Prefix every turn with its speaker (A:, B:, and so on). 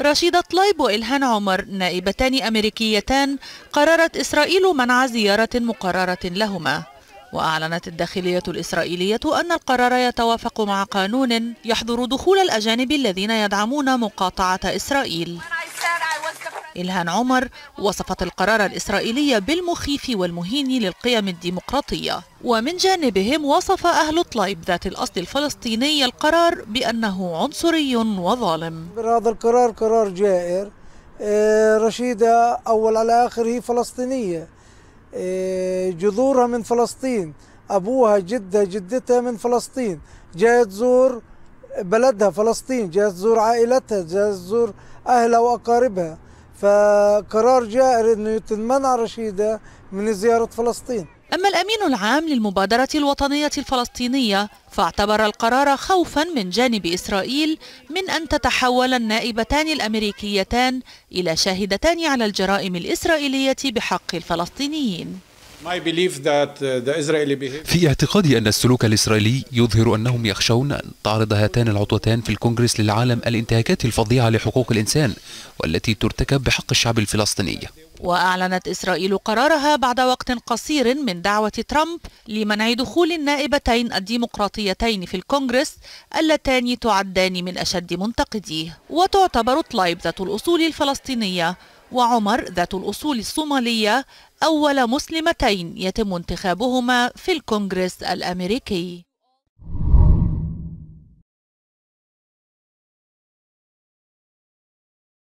A: رشيدة طليب وإلهان عمر نائبتان أمريكيتان قررت إسرائيل منع زيارة مقررة لهما وأعلنت الداخلية الإسرائيلية أن القرار يتوافق مع قانون يحظر دخول الأجانب الذين يدعمون مقاطعة إسرائيل إلهان عمر وصفت القرار الإسرائيلي بالمخيف والمهين للقيم الديمقراطية ومن جانبهم وصف أهل طليب ذات الأصل الفلسطيني القرار بأنه عنصري
B: وظالم هذا القرار قرار جائر آه، رشيدة أول على آخر هي فلسطينية آه، جذورها من فلسطين أبوها جدة جدتها من فلسطين جاية تزور بلدها فلسطين جاية تزور عائلتها جاية تزور أهلها وأقاربها فقرار جائر أنه تمنع رشيدة من زيارة فلسطين
A: أما الأمين العام للمبادرة الوطنية الفلسطينية فاعتبر القرار خوفا من جانب إسرائيل من أن تتحول النائبتان الأمريكيتان إلى شاهدتان على الجرائم الإسرائيلية بحق الفلسطينيين Uh,
C: في اعتقادي أن السلوك الإسرائيلي يظهر أنهم يخشون أن تعرض هاتان العطوتان في الكونغرس للعالم الانتهاكات الفظيعة لحقوق الإنسان والتي ترتكب بحق الشعب الفلسطيني
A: وأعلنت إسرائيل قرارها بعد وقت قصير من دعوة ترامب لمنع دخول النائبتين الديمقراطيتين في الكونغرس اللتان تعدان من أشد منتقديه وتعتبر طلايب ذات الأصول الفلسطينية وعمر ذات الأصول الصومالية أول مسلمتين يتم انتخابهما في الكونغرس الأمريكي